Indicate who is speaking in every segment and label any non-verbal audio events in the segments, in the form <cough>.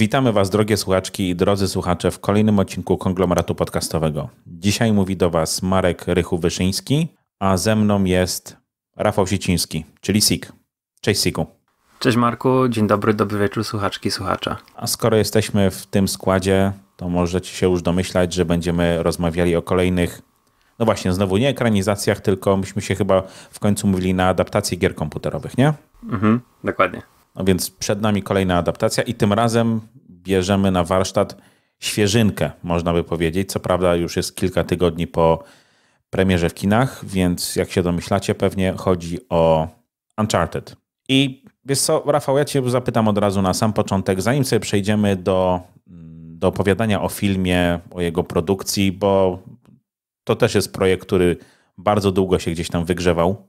Speaker 1: Witamy Was, drogie słuchaczki i drodzy słuchacze, w kolejnym odcinku konglomeratu podcastowego. Dzisiaj mówi do Was Marek Rychu-Wyszyński, a ze mną jest Rafał Siciński,
Speaker 2: czyli SIK. Cześć SIKu. Cześć Marku, dzień dobry, dobry wieczór słuchaczki, słuchacza.
Speaker 1: A skoro jesteśmy w tym składzie, to możecie się już domyślać, że będziemy rozmawiali o kolejnych, no właśnie, znowu nie ekranizacjach, tylko myśmy się chyba w końcu mówili na adaptacji gier komputerowych, nie? Mhm, dokładnie. No więc przed nami kolejna adaptacja i tym razem bierzemy na warsztat świeżynkę, można by powiedzieć. Co prawda już jest kilka tygodni po premierze w kinach, więc jak się domyślacie, pewnie chodzi o Uncharted. I wiesz co, Rafał, ja cię zapytam od razu na sam początek, zanim sobie przejdziemy do, mm, do opowiadania o filmie, o jego produkcji, bo to też jest projekt, który bardzo długo się gdzieś tam wygrzewał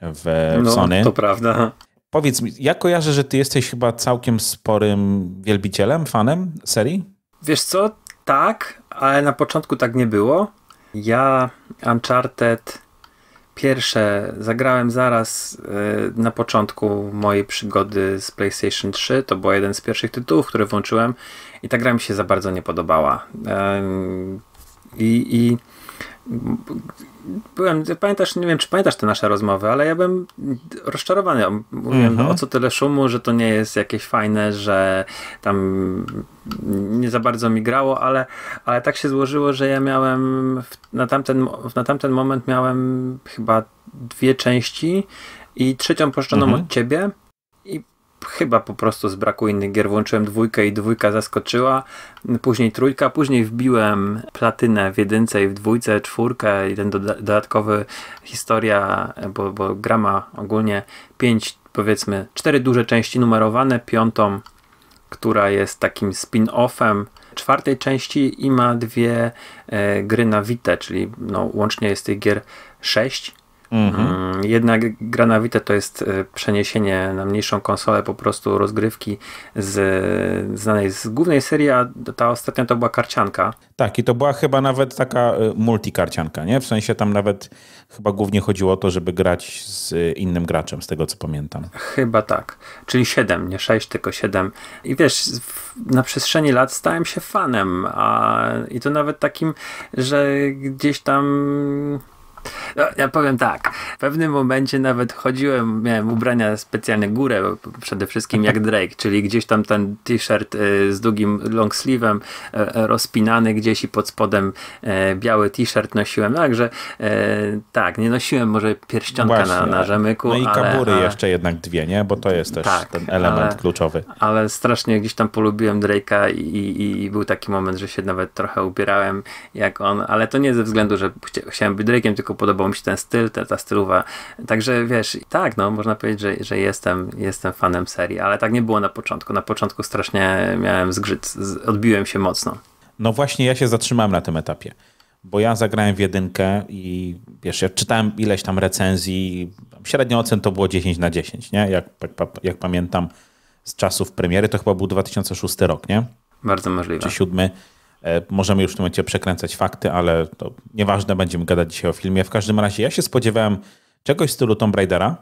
Speaker 1: w, no, Sony. to prawda. Powiedz mi, ja kojarzę, że ty jesteś chyba całkiem sporym
Speaker 2: wielbicielem, fanem serii? Wiesz co, tak, ale na początku tak nie było. Ja Uncharted pierwsze zagrałem zaraz y, na początku mojej przygody z PlayStation 3. To był jeden z pierwszych tytułów, który włączyłem i ta gra mi się za bardzo nie podobała. Yy, I byłem, pamiętasz, nie wiem, czy pamiętasz te nasze rozmowy, ale ja byłem rozczarowany. Mówiłem, mhm. o co tyle szumu, że to nie jest jakieś fajne, że tam nie za bardzo mi grało, ale, ale tak się złożyło, że ja miałem na, tamten, na tamten moment miałem chyba dwie części i trzecią poszczoną mhm. od ciebie chyba po prostu z braku innych gier włączyłem dwójkę i dwójka zaskoczyła, później trójka, później wbiłem platynę w jedynce i w dwójce, czwórkę i ten dodatkowy historia, bo, bo gra ma ogólnie pięć, powiedzmy, cztery duże części numerowane, piątą, która jest takim spin-offem czwartej części i ma dwie e, gry na wite, czyli no, łącznie jest tych gier sześć Mhm. Mm, jednak gra na Vita to jest e, przeniesienie na mniejszą konsolę po prostu rozgrywki z, znanej z głównej serii, a ta ostatnia to była karcianka. Tak, i to była chyba nawet taka e,
Speaker 1: multikarcianka, nie? W sensie tam nawet chyba głównie chodziło o to, żeby grać z e, innym graczem,
Speaker 2: z tego co pamiętam. Chyba tak. Czyli 7, nie 6, tylko 7. I wiesz, na przestrzeni lat stałem się fanem, a i to nawet takim, że gdzieś tam no, ja powiem tak. W pewnym momencie nawet chodziłem, miałem ubrania specjalne górę, przede wszystkim jak Drake, czyli gdzieś tam ten t-shirt y, z długim long sleeve'em y, y, rozpinany gdzieś i pod spodem biały t-shirt nosiłem. No, także tak, nie nosiłem może pierścionka Właśnie. na, na rzemyku. No i kabury ale, jeszcze
Speaker 1: jednak dwie, nie? Bo to jest też tak, ten element ale, kluczowy.
Speaker 2: Ale strasznie gdzieś tam polubiłem Drake'a i, i, i, był taki moment, że się nawet trochę ubierałem jak on, ale to nie ze względu, że chciałem być Drake'em, tylko podobał mi się ten styl, ta, ta stylowa. Także wiesz, tak, no, można powiedzieć, że, że jestem, jestem fanem serii, ale tak nie było na początku. Na początku strasznie miałem zgrzyt, odbiłem się mocno.
Speaker 1: No właśnie, ja się zatrzymałem na tym etapie, bo ja zagrałem w jedynkę i wiesz, ja czytałem ileś tam recenzji, średnio ocen to było 10 na 10, nie? Jak, jak, jak pamiętam z czasów premiery, to chyba był 2006 rok, nie? Bardzo możliwe. Czy siódmy. E, możemy już w tym momencie przekręcać fakty, ale to nieważne, będziemy gadać dzisiaj o filmie. W każdym razie ja się spodziewałem czegoś w stylu Tomb Raidera,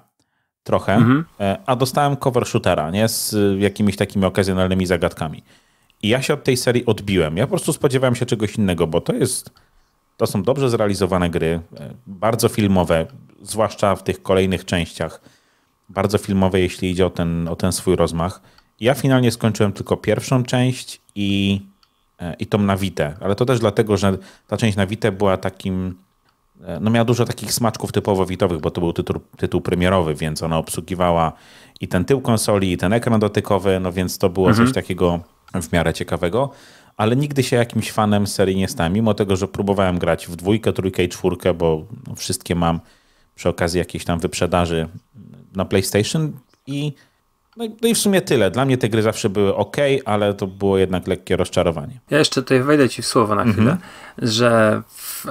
Speaker 1: trochę, mhm. e, a dostałem cover shootera, nie? Z e, jakimiś takimi okazjonalnymi zagadkami. I ja się od tej serii odbiłem. Ja po prostu spodziewałem się czegoś innego, bo to jest. To są dobrze zrealizowane gry, bardzo filmowe, zwłaszcza w tych kolejnych częściach. Bardzo filmowe, jeśli idzie o ten, o ten swój rozmach. Ja finalnie skończyłem tylko pierwszą część i i tą nawitę. Ale to też dlatego, że ta część nawite była takim. E, no miała dużo takich smaczków typowo witowych, bo to był tytuł, tytuł premierowy, więc ona obsługiwała i ten tył konsoli, i ten ekran dotykowy, no więc to było mhm. coś takiego w miarę ciekawego. Ale nigdy się jakimś fanem serii nie stałem, mimo tego, że próbowałem grać w dwójkę, trójkę i czwórkę, bo wszystkie mam przy okazji jakiejś tam wyprzedaży na PlayStation i no i, no i, w sumie tyle. Dla mnie te gry zawsze były ok, ale to było jednak lekkie rozczarowanie.
Speaker 2: Ja jeszcze tutaj wejdę ci w słowo na chwilę, mm -hmm. że w,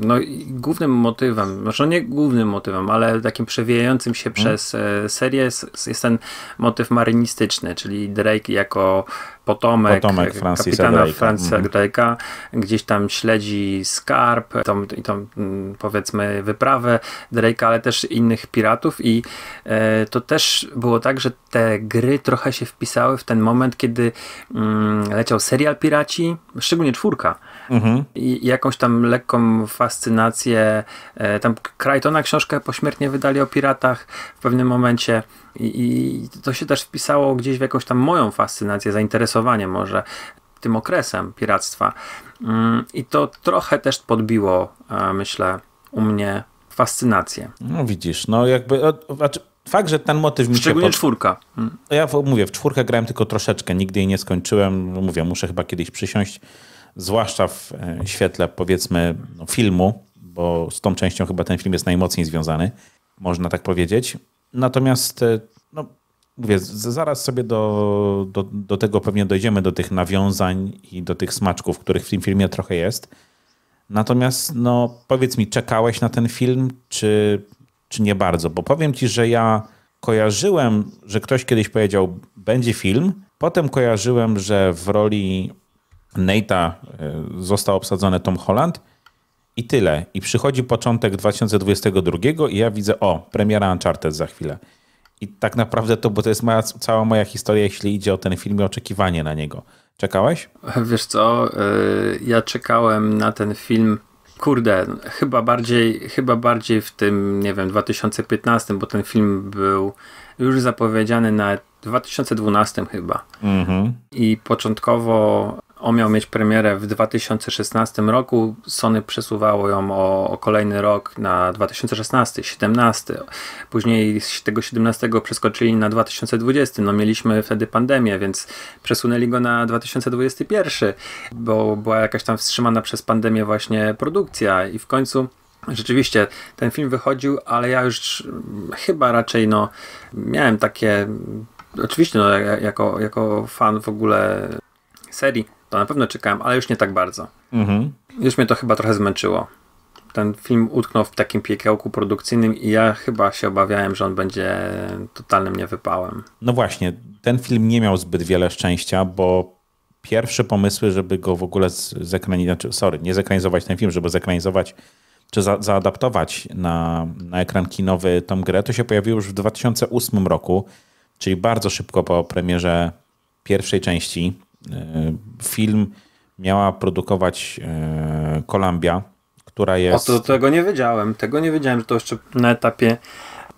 Speaker 2: no, głównym motywem, może nie głównym motywem, ale takim przewijającym się mm. przez e, serię jest, jest, ten motyw marynistyczny, czyli Drake jako potomek, potomek Francisa kapitana Drake'a. Franca mhm. mm. Drake'a, gdzieś tam śledzi skarb i tą, tą, mm, powiedzmy wyprawę Drake'a, ale też innych piratów i e, to też było tak, że te gry trochę się wpisały w ten moment, kiedy mm, leciał serial Piraci, szczególnie czwórka, mhm. i jakąś tam lekką fascynację. E, tam Crichtona książkę pośmiertnie wydali o piratach w pewnym momencie i, i to się też wpisało gdzieś w jakąś tam moją fascynację, zainteresowanie może tym okresem piractwa. Mm, I to trochę też podbiło, e, myślę, u mnie fascynację. No widzisz, no jakby, znaczy,
Speaker 1: fakt, że ten motyw mi się... Szczególnie pod... czwórka. Ja mówię, w czwórkę grałem tylko troszeczkę, nigdy jej nie skończyłem. Mówię, muszę chyba kiedyś przysiąść zwłaszcza w e, świetle powiedzmy no, filmu, bo z tą częścią chyba ten film jest najmocniej związany, można tak powiedzieć. Natomiast, e, no, mówię, zaraz sobie do, do, do tego pewnie dojdziemy, do tych nawiązań i do tych smaczków, których w tym filmie trochę jest. Natomiast, no, powiedz mi, czekałeś na ten film, czy, czy nie bardzo? Bo powiem ci, że ja kojarzyłem, że ktoś kiedyś powiedział, będzie film. Potem kojarzyłem, że w roli Nate'a e, został obsadzony Tom Holland i tyle. I przychodzi początek 2022 i ja widzę, o, premiera Uncharted za chwilę. I tak naprawdę to, bo to jest moja, cała moja historia, jeśli idzie o ten film i oczekiwanie na niego. Czekałeś?
Speaker 2: Wiesz co, e, ja czekałem na ten film, kurde, chyba bardziej, chyba bardziej w tym, nie wiem, 2015, bo ten film był już zapowiedziany na 2012 chyba. Mhm. I początkowo on miał mieć premierę w 2016 roku. Sony przesuwało ją o, o kolejny rok na 2016-17. Później z tego 17 przeskoczyli na 2020. No mieliśmy wtedy pandemię, więc przesunęli go na 2021, bo była jakaś tam wstrzymana przez pandemię właśnie produkcja i w końcu Rzeczywiście, ten film wychodził, ale ja już chyba raczej no, miałem takie. Oczywiście, no, jako, jako fan w ogóle serii, to na pewno czekałem, ale już nie tak bardzo. Mhm. Już mnie to chyba trochę zmęczyło. Ten film utknął w takim piekiełku produkcyjnym i ja chyba się obawiałem, że on będzie totalnym niewypałem.
Speaker 1: No właśnie, ten film nie miał zbyt wiele szczęścia, bo pierwsze pomysły, żeby go w ogóle zekranizować, znaczy, sorry, nie zekranizować ten film, żeby zekranizować czy za, zaadaptować na, na ekran kinowy tą grę, to się pojawiło już w 2008 roku, czyli bardzo szybko po premierze pierwszej części. E, film miała produkować e, Columbia, która jest. O, to,
Speaker 2: tego nie wiedziałem. Tego nie wiedziałem, że to jeszcze na etapie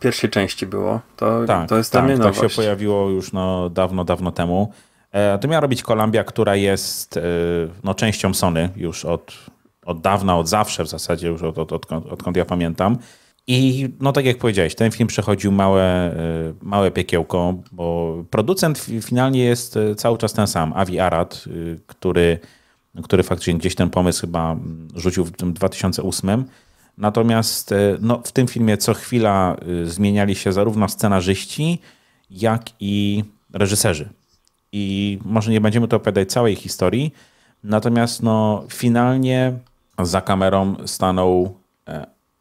Speaker 2: pierwszej części było. To, tak, to jest tak, dla Tak się
Speaker 1: pojawiło już no, dawno, dawno temu. E, to miała robić Columbia, która jest no, częścią Sony już od, od dawna, od zawsze w zasadzie, już od, od, od, odkąd ja pamiętam. I no tak jak powiedziałeś, ten film przechodził małe, e, małe piekiełko, bo producent finalnie jest e, cały czas ten sam, Avi Arad, e, który, który faktycznie gdzieś ten pomysł chyba rzucił w 2008. Natomiast no, w tym filmie co chwila zmieniali się zarówno scenarzyści, jak i reżyserzy. I może nie będziemy to opowiadać całej historii, natomiast no, finalnie za kamerą stanął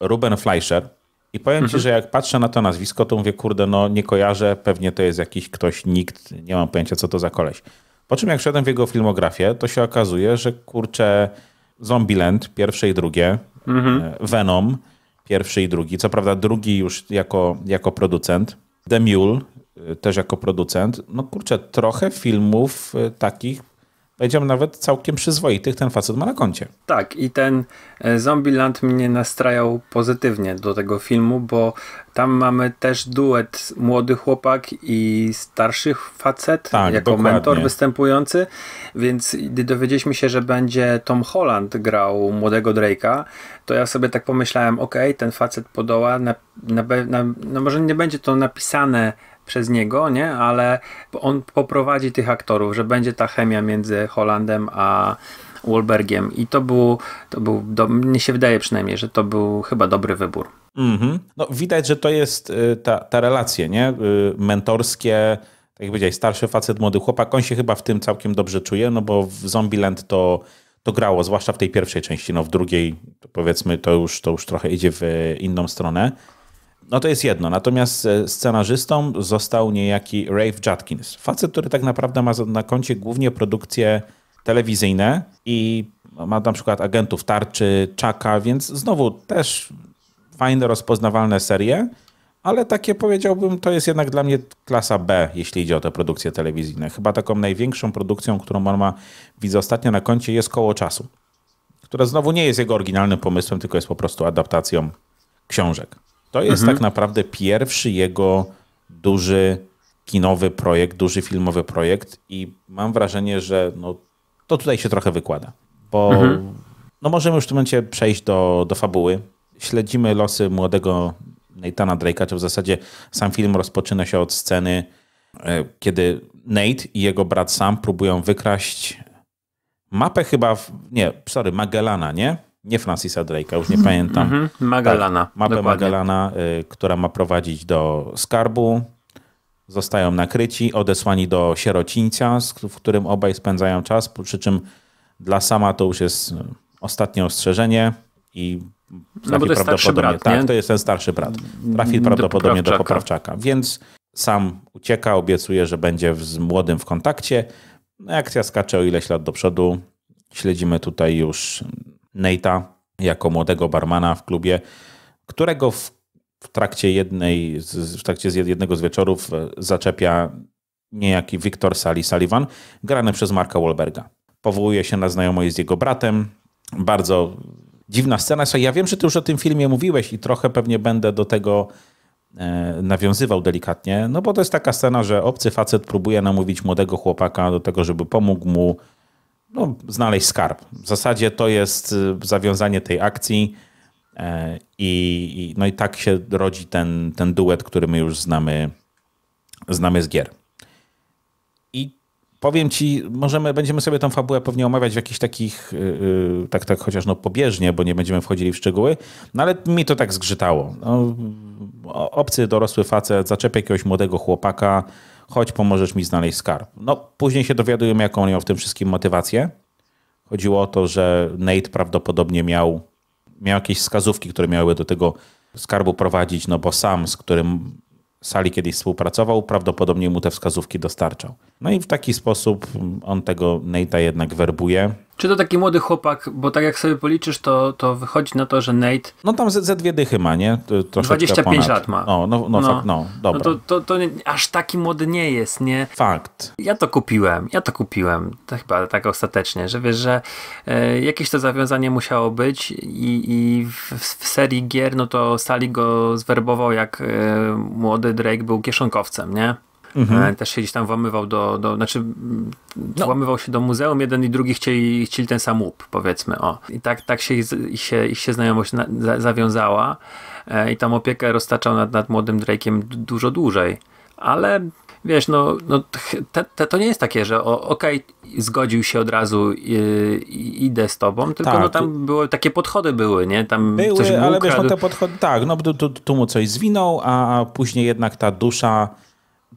Speaker 1: Ruben Fleischer. I powiem ci, mhm. że jak patrzę na to nazwisko, to mówię, kurde, no nie kojarzę, pewnie to jest jakiś ktoś, nikt, nie mam pojęcia, co to za koleś. Po czym jak wszedłem w jego filmografię, to się okazuje, że kurczę, Zombieland, pierwsze i drugie, mhm. E, Venom, pierwszy i drugi, co prawda drugi już jako, jako producent, The Mule, e, też jako producent, no kurczę, trochę filmów e, takich
Speaker 2: powiedziałbym nawet całkiem przyzwoitych ten facet ma na koncie. Tak i ten e, Zombieland mnie nastrajał pozytywnie do tego filmu, bo tam mamy też duet młody chłopak i starszych facet tak, jako dokładnie. mentor występujący, więc gdy dowiedzieliśmy się, że będzie Tom Holland grał młodego Drake'a, to ja sobie tak pomyślałem, ok, ten facet podoła, na, na, na, no może nie będzie to napisane przez niego, nie? Ale on poprowadzi tych aktorów, że będzie ta chemia między Holandem a Wolbergiem i to był, to był do, mnie się wydaje przynajmniej, że to był chyba dobry wybór.
Speaker 1: Mm -hmm. No, widać, że to jest y, ta, ta relacja, nie? Y, mentorskie, tak jak powiedziałeś, starszy facet, młody chłopak, on się chyba w tym całkiem dobrze czuje, no bo w Zombieland to, to grało, zwłaszcza w tej pierwszej części, no w drugiej to powiedzmy to już, to już trochę idzie w y, inną stronę. No to jest jedno. Natomiast e, scenarzystą został niejaki Rave Judkins. Facet, który tak naprawdę ma na koncie głównie produkcje telewizyjne i ma na przykład agentów tarczy, czaka, więc znowu też fajne, rozpoznawalne serie, ale takie powiedziałbym, to jest jednak dla mnie klasa B, jeśli idzie o te produkcje telewizyjne. Chyba taką największą produkcją, którą on ma, widzę ostatnio na koncie, jest Koło Czasu, która znowu nie jest jego oryginalnym pomysłem, tylko jest po prostu adaptacją książek. To jest mhm. tak naprawdę pierwszy jego duży kinowy projekt, duży filmowy projekt i mam wrażenie, że no, to tutaj się trochę wykłada, bo mhm. no, możemy już w tym momencie przejść do, do fabuły. Śledzimy losy młodego Nathana Drake'a, czy w zasadzie sam film rozpoczyna się od sceny, e, kiedy Nate i jego brat Sam próbują wykraść mapę chyba, w, nie, sorry, Magellana, nie? nie Francisa Drake'a, już nie pamiętam. Mm Magalana. Tak, mapę dokładnie. Magalana, y, która ma prowadzić do skarbu. Zostają nakryci, odesłani do sierocińca, w którym obaj spędzają czas, przy czym dla sama to już jest y, ostatnie ostrzeżenie i no bo to jest starszy brat, tak, to jest ten starszy brat. Mm, trafi do prawdopodobnie poprawczaka. do poprawczaka. Więc sam ucieka, obiecuje, że będzie z młodym w kontakcie. Akcja skacze o ileś lat do przodu. Śledzimy tutaj już Nate'a jako młodego barmana w klubie, którego w, w trakcie, jednej, z, w trakcie jednego z wieczorów e, zaczepia niejaki Wiktor Sally Sullivan, grany przez Marka Wolberga. Powołuje się na znajomość z jego bratem. Bardzo dziwna scena. Ja wiem, że ty już o tym filmie mówiłeś i trochę pewnie będę do tego e, nawiązywał delikatnie, no bo to jest taka scena, że obcy facet próbuje namówić młodego chłopaka do tego, żeby pomógł mu no, znaleźć skarb. W zasadzie to jest y, zawiązanie tej akcji e, i, no i tak się rodzi ten, ten duet, który my już znamy, znamy z gier. I powiem ci, możemy, będziemy sobie tę fabułę pewnie omawiać w jakichś takich, y, y, tak, tak chociaż no pobieżnie, bo nie będziemy wchodzili w szczegóły, no ale mi to tak zgrzytało. No, obcy dorosły facet zaczepia jakiegoś młodego chłopaka, chodź, pomożesz mi znaleźć skarb. No, później się dowiadujemy, jaką on miał w tym wszystkim motywację. Chodziło o to, że Nate prawdopodobnie miał, miał jakieś wskazówki, które miały do tego skarbu prowadzić, no bo sam, z którym Sali kiedyś współpracował, prawdopodobnie mu te wskazówki dostarczał. No i w taki sposób on tego Nate'a jednak werbuje,
Speaker 2: czy to taki młody chłopak, bo tak jak sobie policzysz, to, to wychodzi na to, że Nate... No tam ze, ze dwie dychy ma, nie? Troszeczkę 25 ponad. lat ma. O, no, no, no, no. Fakt, no, no dobra. No to, to, to nie, aż taki młody nie jest, nie? Fakt. Ja to kupiłem, ja to kupiłem, to chyba tak ostatecznie, że wiesz, że e, jakieś to zawiązanie musiało być i, i w, w, serii gier, no to Sally go zwerbował, jak e, młody Drake był kieszonkowcem, nie? Mhm. E, też się gdzieś tam włamywał do, do znaczy no. włamywał się do muzeum, jeden i drugi chcieli, chcieli ten sam łup, powiedzmy. O. I tak, tak się, ich się, ich się znajomość na, za, zawiązała e, i tam opiekę roztaczał nad, nad młodym Drake'iem dużo dłużej. Ale wiesz, no, no te, te, to nie jest takie, że okej, okay, zgodził się od razu i, i idę z tobą, tylko no, tak, no tam były takie podchody były, nie? Tam były, coś ale wiesz, no te
Speaker 1: podchody, tak, no tu, tu, tu mu coś zwinął, a później jednak ta dusza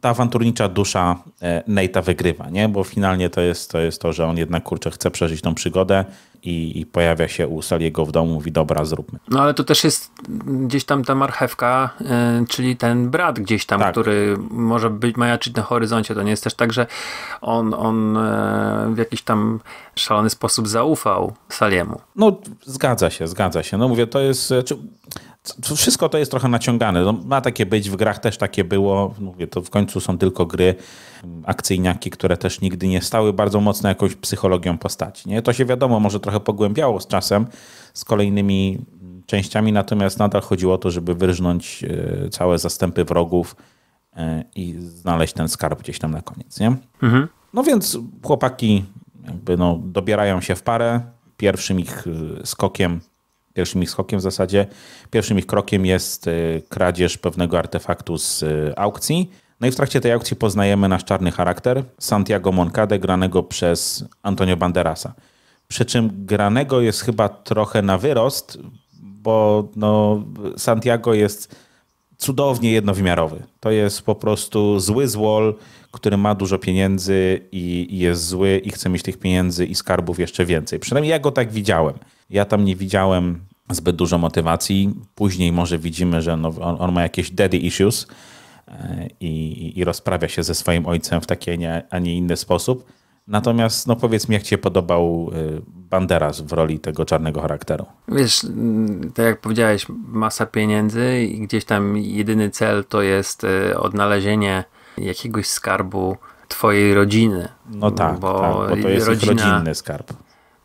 Speaker 1: ta awanturnicza dusza e, Nate'a wygrywa, nie? Bo finalnie to jest, to jest to, że on jednak, kurczę, chce przeżyć tą przygodę i, i pojawia się u Saliego w domu, mówi, dobra, zróbmy.
Speaker 2: No ale to też jest gdzieś tam ta marchewka, yy, czyli ten brat gdzieś tam, tak. który może być, majaczyć na horyzoncie. To nie jest też tak, że on, on yy, w jakiś tam szalony sposób zaufał Saliemu. No, zgadza się, zgadza się. No mówię,
Speaker 1: to jest... Czy znaczy, wszystko to jest trochę naciągane. No, ma takie być, w grach też takie było. Mówię, to w końcu są tylko gry, mm, akcyjniaki, które też nigdy nie stały bardzo mocno jakąś psychologią postaci. Nie? To się wiadomo, może trochę pogłębiało z czasem, z kolejnymi mm, częściami, natomiast nadal chodziło o to, żeby wyrżnąć e, całe zastępy wrogów e, i znaleźć ten skarb gdzieś tam na koniec. Nie? Mhm. No więc chłopaki jakby no, dobierają się w parę. Pierwszym ich y, skokiem pierwszym ich skokiem w zasadzie, pierwszym ich krokiem jest y, kradzież pewnego artefaktu z y, aukcji. No i w trakcie tej aukcji poznajemy nasz czarny charakter, Santiago Moncade, granego przez Antonio Banderasa. Przy czym granego jest chyba trochę na wyrost, bo no, Santiago jest cudownie jednowymiarowy. To jest po prostu zły złol, który ma dużo pieniędzy i jest zły i chce mieć tych pieniędzy i skarbów jeszcze więcej. Przynajmniej ja go tak widziałem. Ja tam nie widziałem zbyt dużo motywacji. Później może widzimy, że no, on, on, ma jakieś daddy issues e, i, i rozprawia się ze swoim ojcem w taki, a nie inny sposób. Natomiast no powiedz mi, jak cię podobał e, Banderas w roli tego czarnego charakteru?
Speaker 2: Wiesz, tak jak powiedziałeś, masa pieniędzy i gdzieś tam jedyny cel to jest e, odnalezienie jakiegoś skarbu twojej rodziny. No tak, bo, tak, bo to jest rodzina, rodzinny skarb.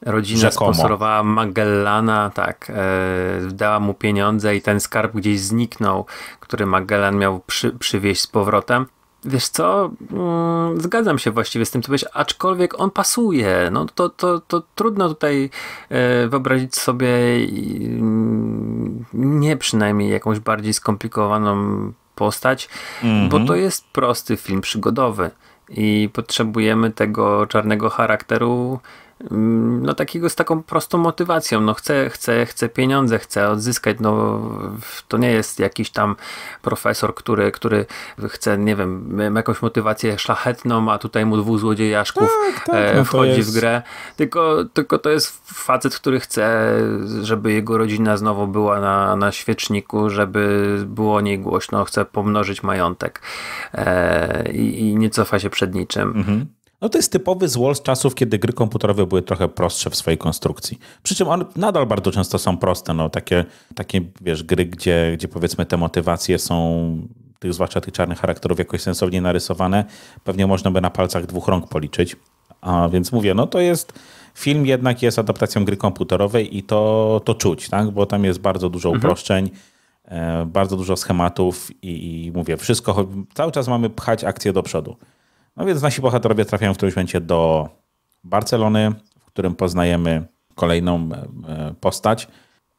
Speaker 2: Rodzina rzekomo. sponsorowała Magellana, tak, e, dała mu pieniądze i ten skarb gdzieś zniknął, który Magellan miał przy, przywieźć z powrotem. Wiesz co, mm, zgadzam się właściwie z tym, co powiedziałeś, aczkolwiek on pasuje. No to, to, to trudno tutaj e, wyobrazić sobie mm, nie przynajmniej jakąś bardziej skomplikowaną postać, mm -hmm. bo mhm. to jest prosty film przygodowy i potrzebujemy tego czarnego charakteru Mm, no takiego z taką prostą motywacją, no chcę, chcę, chcę pieniądze, chcę odzyskać, no to nie jest jakiś tam profesor, który, który chce, nie wiem, jakąś motywację szlachetną, a tutaj mu dwóch złodziejaszków tak, tak, e, no wchodzi w grę, tylko, tylko to jest facet, który chce, żeby jego rodzina znowu była na, na świeczniku, żeby było o niej głośno, chce pomnożyć majątek e, i, i nie cofa się przed niczym. Mhm. No to jest typowy złol z czasów, kiedy
Speaker 1: gry komputerowe były trochę prostsze w swojej konstrukcji. Przy czym one nadal bardzo często są proste. No, takie, takie wiesz, gry, gdzie, gdzie powiedzmy te motywacje są tych, zwłaszcza tych czarnych charakterów, jakoś sensownie narysowane, pewnie można by na palcach dwóch rąk policzyć. A więc mówię, no to jest film jednak jest adaptacją gry komputerowej i to, to czuć, tak? bo tam jest bardzo dużo mhm. uproszczeń, mhm. bardzo dużo schematów i, i mówię, wszystko, cały czas mamy pchać akcję do przodu. No więc nasi bohaterowie trafiają w którymś momencie do Barcelony, w którym poznajemy kolejną e, e, postać,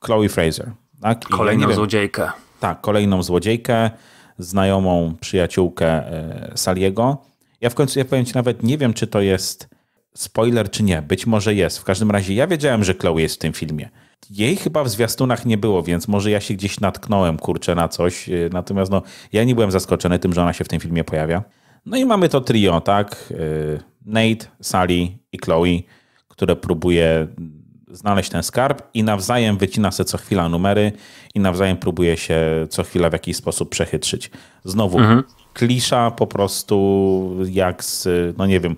Speaker 1: Chloe Fraser. Tak? Kolejną wiem, złodziejkę. Tak, kolejną złodziejkę, znajomą przyjaciółkę e, Saliego. Ja w końcu, ja powiem ci, nawet nie wiem, czy to jest spoiler, czy nie. Być może jest. W każdym razie ja wiedziałem, że Chloe jest w tym filmie. Jej chyba w zwiastunach nie było, więc może ja się gdzieś natknąłem, kurczę, na coś. Natomiast no, ja nie byłem zaskoczony tym, że ona się w tym filmie pojawia. No i mamy to trio, tak? Y, Nate, Sally i Chloe, które próbuje znaleźć ten skarb i nawzajem wycina sobie co chwila numery i nawzajem próbuje się co chwila w jakiś sposób przechytrzyć. Znowu mhm. klisza po prostu jak z, no nie wiem,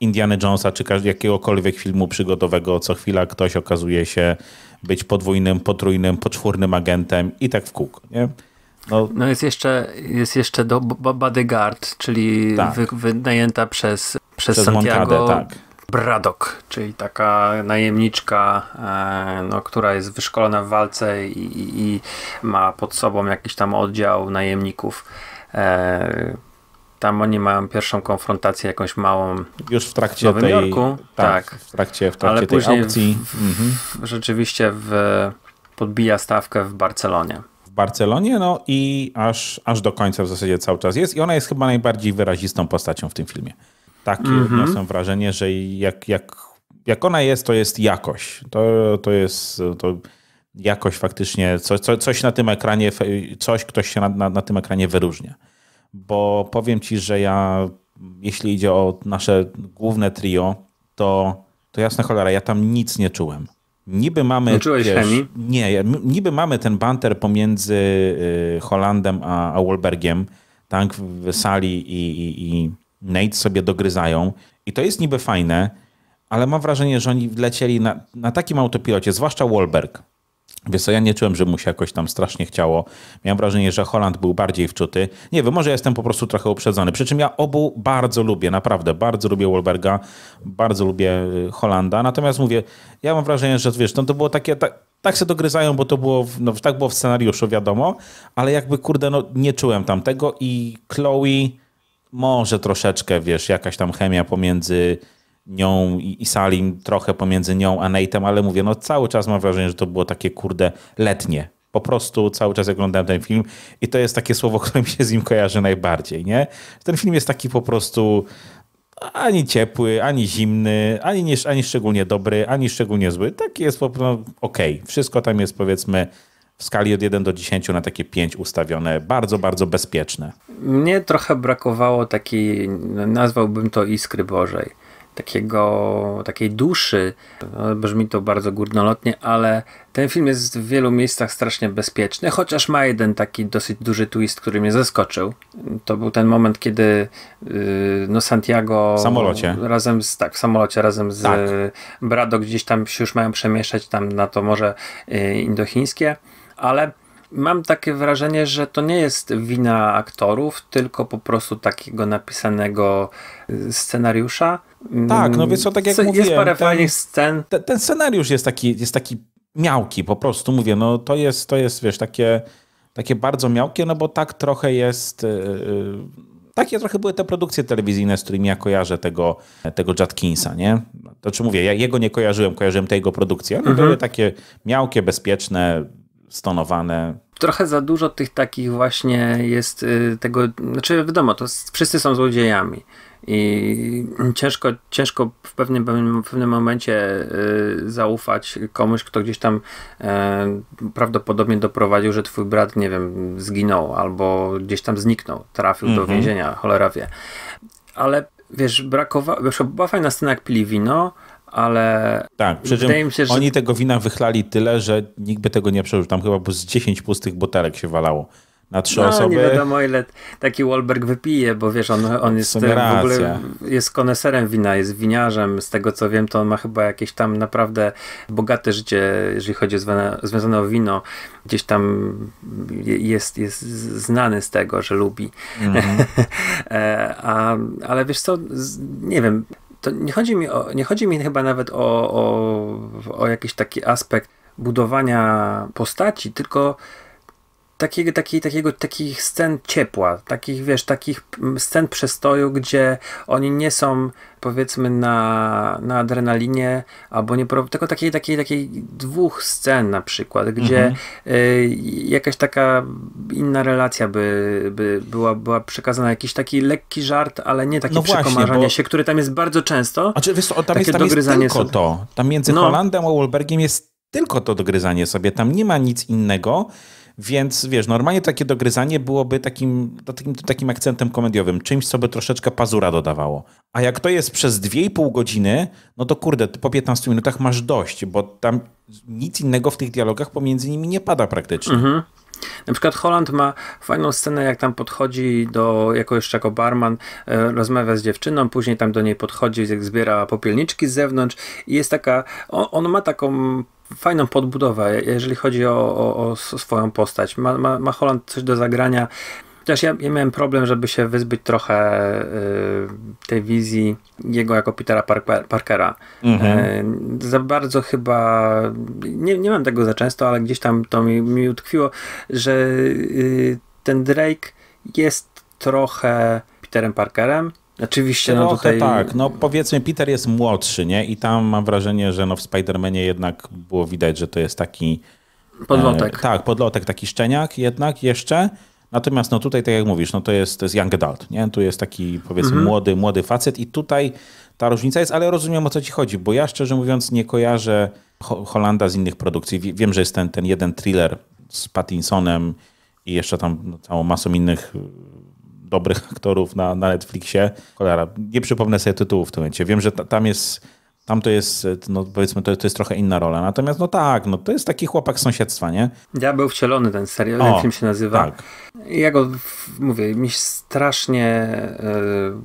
Speaker 1: Indiana Jonesa czy jakiegokolwiek filmu przygodowego, co chwila ktoś okazuje się być podwójnym, potrójnym, poczwórnym agentem i tak w kółko.
Speaker 2: Nie? No, no jest jeszcze, jest jeszcze do Bodyguard, czyli tak. wy, wynajęta przez, przez, przez Santiago. tak. Bradok, czyli taka najemniczka, e, no, która jest wyszkolona w walce i, i, i ma pod sobą jakiś tam oddział najemników. E, tam oni mają pierwszą konfrontację jakąś małą. Już w trakcie w Nowym tej, Jorku. Tak, tak, w trakcie, w trakcie ale tej później W, w, mhm. Rzeczywiście w, podbija
Speaker 1: stawkę w Barcelonie w Barcelonie, no i aż, aż do końca w zasadzie cały czas jest. I ona jest chyba najbardziej wyrazistą postacią w tym filmie. Takie mm -hmm. odniosłem wrażenie, że jak, jak, jak ona jest, to jest jakoś. To, to jest to jakoś faktycznie, co, co, coś na tym ekranie, coś ktoś się na, na, na tym ekranie wyróżnia. Bo powiem ci, że ja, jeśli idzie o nasze główne trio, to, to jasna cholera, ja tam nic nie czułem Niby mamy. Uczyłeś wiesz, chemii? Nie, niby mamy ten banter pomiędzy y, Holandem a, a Wolbergiem. Tak, w sali i, i, i Nate sobie dogryzają. I to jest niby fajne, ale mam wrażenie, że oni wlecieli na, na takim autopilocie, zwłaszcza Wolberg. Wiesz co, ja nie czułem, że mu się jakoś tam strasznie chciało. Miałem wrażenie, że Holland był bardziej wczuty. Nie wiem, może jestem po prostu trochę uprzedzony. Przy czym ja obu bardzo lubię, naprawdę. Bardzo lubię Wolberga, bardzo lubię y, Holanda. Natomiast mówię, ja mam wrażenie, że wiesz, no to było takie... Tak, tak się dogryzają, bo to było, no, tak było w scenariuszu, wiadomo, ale jakby, kurde, no nie czułem tam tego i Chloe może troszeczkę, wiesz, jakaś tam chemia pomiędzy nią i, i Salim, trochę pomiędzy nią a Nate'em, ale mówię, no cały czas mam wrażenie, że to było takie kurde letnie. Po prostu cały czas oglądałem ten film i to jest takie słowo, <laughs> które mi się z nim kojarzy najbardziej, nie? Ten film jest taki po prostu ani ciepły, ani zimny, ani, nie, ani szczególnie dobry, ani szczególnie zły. Taki jest po prostu no, okej. Okay. Wszystko tam jest powiedzmy w skali od 1 do 10 na takie 5 ustawione, bardzo, bardzo bezpieczne.
Speaker 2: Mnie trochę brakowało takiej, nazwałbym to iskry Bożej takiego, takiej duszy. No, brzmi to bardzo górnolotnie, ale ten film jest w wielu miejscach strasznie bezpieczny, chociaż ma jeden taki dosyć duży twist, który mnie zaskoczył. To był ten moment, kiedy y, no Santiago w samolocie. razem z, tak, w samolocie razem z tak. Brado gdzieś tam się już mają przemieszać tam na to morze y, indochińskie, ale mam takie wrażenie, że to nie jest wina aktorów, tylko po prostu takiego napisanego y, scenariusza tak, no mm, więc to tak jak mówię, mówiłem. Jest parę ten, fajnych scen. Ten, ten, scenariusz jest taki, jest taki miałki, po prostu mówię, no to
Speaker 1: jest, to jest, wiesz, takie, takie bardzo miałkie, no bo tak trochę jest... Yy, takie trochę były te produkcje telewizyjne, z którymi ja kojarzę tego, tego Jatkinsa, nie? To czy mówię, ja jego nie kojarzyłem, kojarzyłem te jego produkcje. One mhm. były takie miałkie, bezpieczne, stonowane.
Speaker 2: Trochę za dużo tych takich właśnie jest y, tego, znaczy wiadomo, to wszyscy są złodziejami. I ciężko, ciężko w pewnym, w pewnym momencie y, zaufać komuś, kto gdzieś tam y, prawdopodobnie doprowadził, że twój brat, nie wiem, zginął albo gdzieś tam zniknął, trafił do mhm. więzienia, cholera wie. Ale wiesz, brakowało, była fajna scena, jak pili wino, ale. Tak, przy czym się, że... oni
Speaker 1: tego wina wychlali tyle, że nikt by tego nie przeżył. Tam chyba z 10 pustych butelek się walało na trzy no, osoby. nie wiadomo
Speaker 2: ile taki Wolberg wypije, bo wiesz, on, on jest e, w, w ogóle jest koneserem wina, jest winiarzem. Z tego co wiem, to on ma chyba jakieś tam naprawdę bogate życie, jeżeli chodzi o związane o wino. Gdzieś tam jest, jest znany z tego, że lubi. Mhm. <laughs> E, a, ale wiesz co, nie wiem, to nie chodzi mi, o, nie chodzi mi chyba nawet o, o, o jakiś taki aspekt budowania postaci, tylko takiego, taki, takiego, takich scen ciepła, takich, wiesz, takich scen przestoju, gdzie oni nie są powiedzmy na, na adrenalinie, albo nie, tylko takiej, takiej, takiej dwóch scen na przykład, gdzie mhm. y, jakaś taka inna relacja by, by była, była przekazana, jakiś taki lekki żart, ale nie takie no przekomarzanie bo... się, które tam jest bardzo często. Znaczy, wiesz, tam, jest, tam jest tylko to. Tam między no. Holandem
Speaker 1: a Wolbergiem jest tylko to dogryzanie sobie, tam nie ma nic innego. Więc wiesz, normalnie takie dogryzanie byłoby takim, no, takim, takim akcentem komediowym, czymś, co by troszeczkę pazura dodawało. A jak to jest przez 2,5 godziny, no to kurde,
Speaker 2: ty po 15 minutach masz dość, bo tam nic innego w tych dialogach pomiędzy nimi nie pada praktycznie. Mhm. Na przykład Holland ma fajną scenę, jak tam podchodzi do, jako jeszcze jako barman, e, rozmawia z dziewczyną, później tam do niej podchodzi, jak zbiera popielniczki z zewnątrz i jest taka, on, on ma taką fajną podbudowę, jeżeli chodzi o, o, o swoją postać. Ma, ma, ma, Holland coś do zagrania. Chociaż ja, ja miałem problem, żeby się wyzbyć trochę y, tej wizji jego jako Petera Parkera. Mhm. Y, za bardzo chyba, nie, nie mam tego za często, ale gdzieś tam to mi, mi utkwiło, że y, ten Drake jest trochę Peterem Parkerem, Oczywiście, no, Trochę no tutaj... tak.
Speaker 1: No powiedzmy, Peter jest młodszy, nie? I tam mam wrażenie, że no w Spider-Manie jednak było widać, że to jest taki... E, podlotek. E, tak, podlotek, taki szczeniak jednak jeszcze. Natomiast no tutaj, tak jak mówisz, no to jest, to jest young adult, nie? Tu jest taki powiedzmy mhm. młody, młody facet i tutaj ta różnica jest, ale rozumiem o co ci chodzi, bo ja szczerze mówiąc nie kojarzę Ho Holanda z innych produkcji. Wiem, że jest ten, ten jeden thriller z Pattinsonem i jeszcze tam no, całą masą innych dobrych aktorów na, na Netflixie. Cholera, nie przypomnę sobie tytułu w tym momencie. Wiem, że ta, tam jest tam to jest, no powiedzmy, to, to jest trochę inna rola. Natomiast, no tak, no to jest taki chłopak sąsiedztwa, nie?
Speaker 2: Ja był wcielony ten serial, o, film się nazywa. Tak. Ja go, mówię, mi strasznie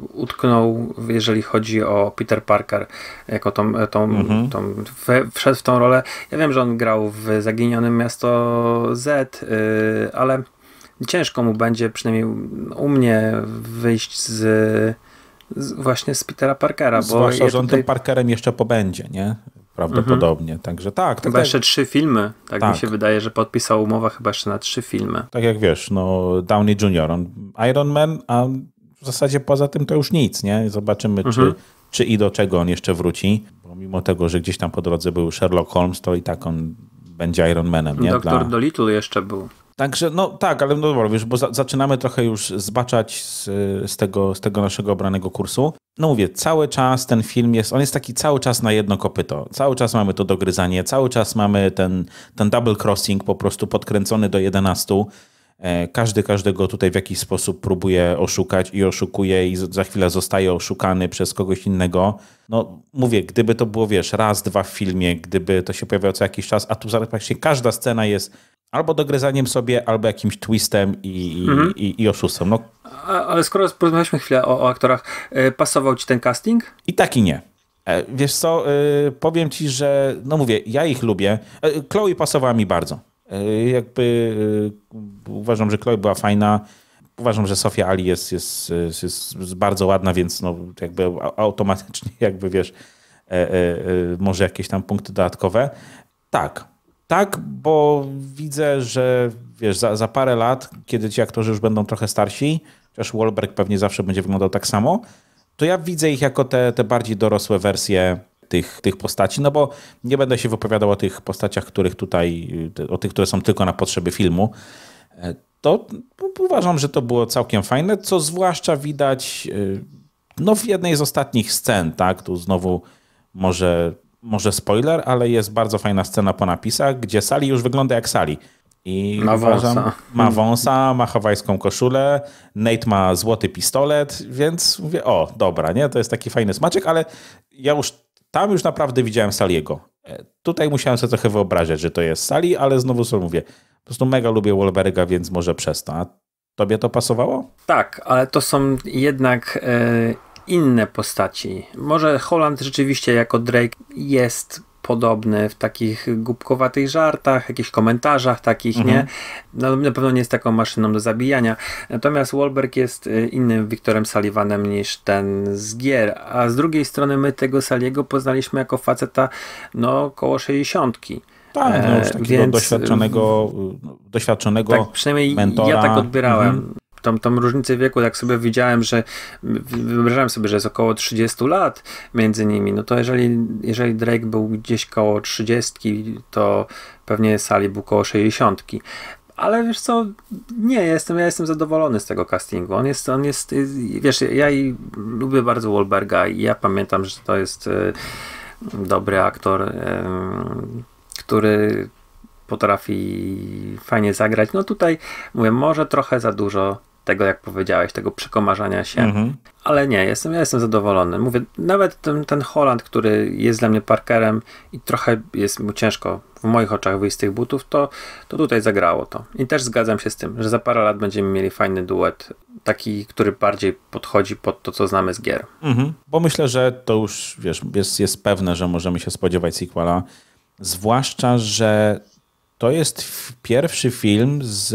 Speaker 2: y, utknął, jeżeli chodzi o Peter Parker, jako tą, e, tą, mhm. tą w, wszedł w tą rolę. Ja wiem, że on grał w Zaginionym Miasto Z, y, ale ciężko mu będzie, przynajmniej u mnie, wyjść z, z właśnie z Petera Parkera. Zwłaszcza, bo ja że on tutaj... tym
Speaker 1: Parkerem jeszcze pobędzie,
Speaker 2: nie? Prawdopodobnie, mhm. także
Speaker 1: tak. chyba tak, jeszcze tak.
Speaker 2: trzy filmy, tak, tak, mi się wydaje, że podpisał
Speaker 1: umowę chyba jeszcze na trzy filmy. Tak jak wiesz, no Downey Jr., on Iron Man, a w zasadzie poza tym to już nic, nie? Zobaczymy, czy, mhm. czy i do czego on jeszcze wróci, bo mimo tego, że gdzieś tam po drodze był Sherlock Holmes, to i tak on będzie Iron Manem, nie? Doktor Dolittle jeszcze był. Także, no tak, ale no dobra, wiesz, bo za, zaczynamy trochę już zbaczać z, z, tego, z tego naszego obranego kursu. No mówię, cały czas ten film jest, on jest taki cały czas na jedno kopyto. Cały czas mamy to dogryzanie, cały czas mamy ten, ten double crossing po prostu podkręcony do 11. E, każdy każdego tutaj w jakiś sposób próbuje oszukać i oszukuje i za chwilę zostaje oszukany przez kogoś innego. No mówię, gdyby to było, wiesz, raz, dwa w filmie, gdyby to się pojawiało co jakiś czas, a tu zaraz praktycznie każda scena jest albo dogryzaniem sobie, albo jakimś twistem i, mhm. i, i oszustwem. No.
Speaker 2: ale skoro porozmawialiśmy chwilę o, o aktorach, e, pasował ci ten casting? I tak i nie. E, wiesz co,
Speaker 1: e, powiem ci, że no mówię, ja ich lubię. Chloe pasowała mi bardzo. Jakby uważam, że Chloe była fajna. Uważam, że Sofia Ali jest, jest, jest, jest bardzo ładna, więc no jakby automatycznie jakby wiesz, może jakieś tam punkty dodatkowe. Tak, tak, bo widzę, że wiesz, za, za parę lat, kiedy ci aktorzy już będą trochę starsi, chociaż Wahlberg pewnie zawsze będzie wyglądał tak samo, to ja widzę ich jako te, te bardziej dorosłe wersje tych, tych postaci, no bo nie będę się wypowiadał o tych postaciach, których tutaj, o tych, które są tylko na potrzeby filmu. E, to uważam, że to było całkiem fajne, co zwłaszcza widać e, no, w jednej z ostatnich scen, tak? Tu znowu może może spoiler, ale jest bardzo fajna scena po napisach, gdzie Sali już wygląda jak Sali. I ma wąsa. ma hmm. wąsa, ma hawajską koszulę, Nate ma złoty pistolet, więc mówię, o, dobra, nie? To jest taki fajny smaczek, ale ja już tam już naprawdę widziałem Saliego. E, tutaj musiałem sobie trochę wyobrazić, że to jest Sali, ale znowu sobie mówię, po prostu mega lubię Wolberga, więc może przez to. A tobie to pasowało?
Speaker 2: Tak, ale to są jednak e, inne postaci. Może Holland rzeczywiście jako Drake jest podobny w takich głupkowatych żartach, jakichś komentarzach takich, mhm. nie? No, na pewno nie jest taką maszyną do zabijania. Natomiast Wolberg jest y, innym Wiktorem Sullivanem niż ten z gier, a z drugiej strony my tego Saliego poznaliśmy jako faceta no około 60. Tak, no, już e, takiego Więc, y, doświadczonego,
Speaker 1: doświadczonego tak, przynajmniej mentora. ja tak odbierałem. Mhm
Speaker 2: tą, tą różnicę wieku, jak sobie widziałem, że wyobrażałem sobie, że jest około 30 lat między nimi, no to jeżeli, jeżeli Drake był gdzieś koło 30, to pewnie Sali był koło 60 ale wiesz co, nie, ja jestem, ja jestem zadowolony z tego castingu. On jest, on jest, wiesz, ja i lubię bardzo Wolberga i ja pamiętam, że to jest e, dobry aktor, e, który potrafi fajnie zagrać. No tutaj, mówię, może trochę za dużo tego, jak powiedziałeś, tego przekomarzania się. Mhm. Ale nie, jestem, ja jestem zadowolony. Mówię, nawet ten, ten Holland, który jest dla mnie parkerem i trochę jest mu ciężko w moich oczach wyjść z tych butów, to, to tutaj zagrało to. I też zgadzam się z tym, że za parę lat będziemy mieli fajny duet, taki, który bardziej podchodzi pod to, co znamy z gier. Mhm. Bo myślę, że to już wiesz, jest, jest pewne, że
Speaker 1: możemy się spodziewać sequela. Zwłaszcza, że to jest pierwszy film z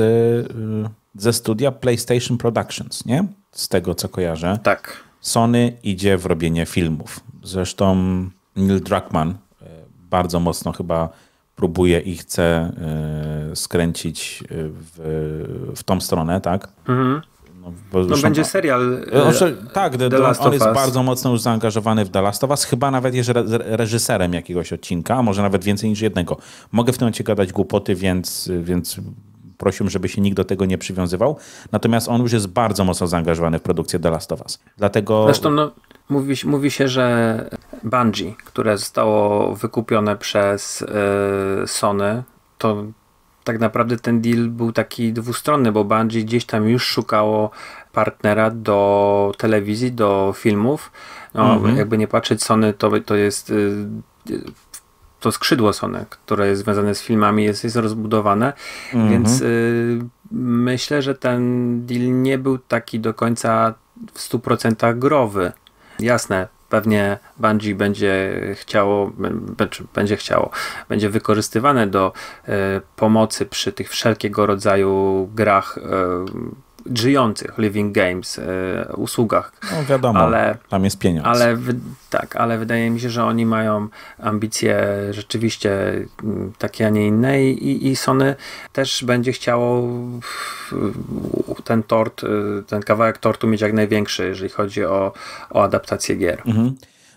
Speaker 1: y, ze studia PlayStation Productions, nie? Z tego co kojarzę. Tak. Sony idzie w robienie filmów. Zresztą Neil Druckmann e, bardzo mocno chyba próbuje i chce e, skręcić e, w, w tą stronę, tak? Mhm. No, no będzie serial. No, tak, The, The Last on jest bardzo mocno już zaangażowany w The Last of Us. Chyba nawet jest reżyserem jakiegoś odcinka, a może nawet więcej niż jednego. Mogę w tym momencie gadać głupoty, więc, więc prosił, żeby się nikt do tego nie przywiązywał. Natomiast on już jest bardzo mocno zaangażowany w produkcję The Last of Us. Dlatego... Zresztą no,
Speaker 2: mówi, mówi się, że Bungie, które zostało wykupione przez yy, Sony, to tak naprawdę ten deal był taki dwustronny, bo Bungie gdzieś tam już szukało partnera do telewizji, do filmów. No, mm -hmm. Jakby nie patrzeć, Sony to, to jest... Yy, to skrzydło Sony, które jest związane z filmami, jest, jest rozbudowane, mhm. więc y, myślę, że ten deal nie był taki do końca w 100% growy. Jasne, pewnie Bungie będzie chciało, znaczy, będzie chciało, będzie wykorzystywane do y, pomocy przy tych wszelkiego rodzaju grach y, żyjących Living Games y, usługach. No wiadomo, ale, tam jest pieniądz. Ale tak, ale wydaje mi się, że oni mają ambicje rzeczywiście mm, takie, a nie inne i, i Sony też będzie chciało ten tort, y, ten kawałek tortu mieć jak największy, jeżeli chodzi o, o adaptację gier.
Speaker 1: Mhm.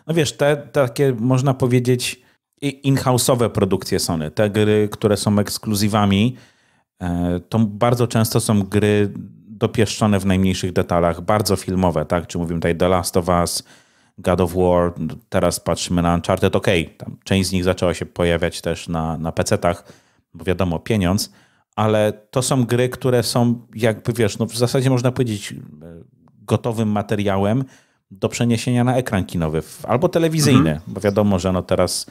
Speaker 1: No wiesz, te takie można powiedzieć in-house'owe produkcje Sony, te gry, które są ekskluzywami, e, to bardzo często są gry dopieszczone w najmniejszych detalach, bardzo filmowe, tak? Czy mówimy tutaj The Last of Us, God of War, teraz patrzymy na Uncharted, ok, tam część z nich zaczęła się pojawiać też na, na PC-tach, bo wiadomo, pieniądz, ale to są gry, które są jakby, wiesz, no w zasadzie można powiedzieć e, gotowym materiałem do przeniesienia na ekran kinowy albo telewizyjny, mhm. bo wiadomo, że no teraz